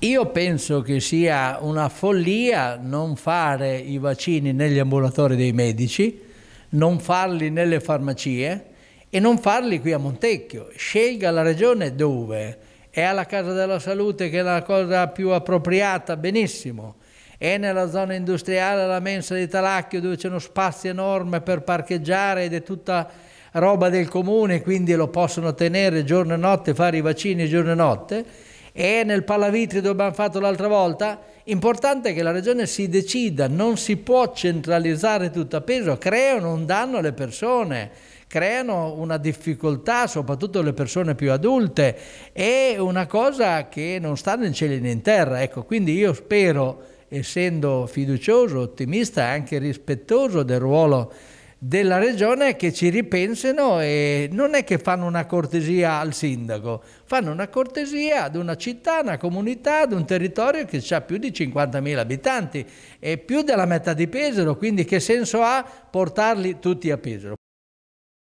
Io penso che sia una follia non fare i vaccini negli ambulatori dei medici, non farli nelle farmacie e non farli qui a Montecchio. Scelga la regione dove è alla Casa della Salute che è la cosa più appropriata, benissimo. È nella zona industriale alla mensa di Talacchio dove c'è uno spazio enorme per parcheggiare ed è tutta roba del comune, quindi lo possono tenere giorno e notte, fare i vaccini giorno e notte e nel Palavitri dove abbiamo fatto l'altra volta, importante è che la regione si decida, non si può centralizzare tutto a peso, creano un danno alle persone, creano una difficoltà, soprattutto alle persone più adulte, è una cosa che non sta né in cielo né in terra. Ecco, quindi io spero, essendo fiducioso, ottimista e anche rispettoso del ruolo della regione che ci ripensino e non è che fanno una cortesia al sindaco, fanno una cortesia ad una città, una comunità, ad un territorio che ha più di 50.000 abitanti e più della metà di Pesaro, quindi che senso ha portarli tutti a Pesaro?